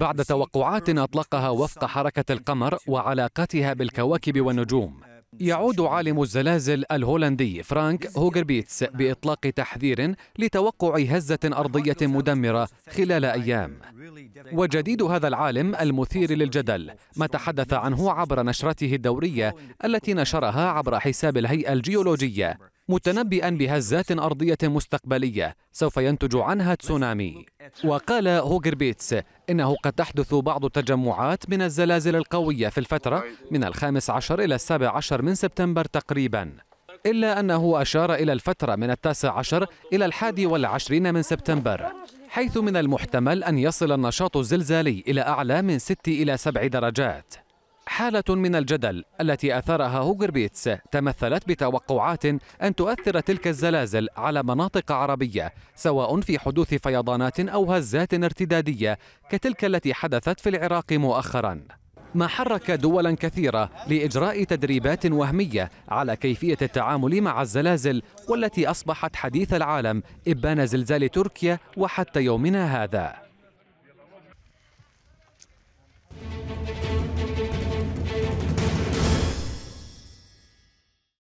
بعد توقعات أطلقها وفق حركة القمر وعلاقتها بالكواكب والنجوم يعود عالم الزلازل الهولندي فرانك هوجربيتس بإطلاق تحذير لتوقع هزة أرضية مدمرة خلال أيام وجديد هذا العالم المثير للجدل ما تحدث عنه عبر نشرته الدورية التي نشرها عبر حساب الهيئة الجيولوجية متنبئا بهزات أرضية مستقبلية سوف ينتج عنها تسونامي وقال هوغربيتس إنه قد تحدث بعض التجمعات من الزلازل القوية في الفترة من الخامس عشر إلى السابع عشر من سبتمبر تقريباً إلا أنه أشار إلى الفترة من التاسع عشر إلى الحادي والعشرين من سبتمبر حيث من المحتمل أن يصل النشاط الزلزالي إلى أعلى من ست إلى سبع درجات حالة من الجدل التي أثرها هوغربيتس تمثلت بتوقعات أن تؤثر تلك الزلازل على مناطق عربية سواء في حدوث فيضانات أو هزات ارتدادية كتلك التي حدثت في العراق مؤخراً ما حرك دولا كثيرة لإجراء تدريبات وهمية على كيفية التعامل مع الزلازل والتي أصبحت حديث العالم إبان زلزال تركيا وحتى يومنا هذا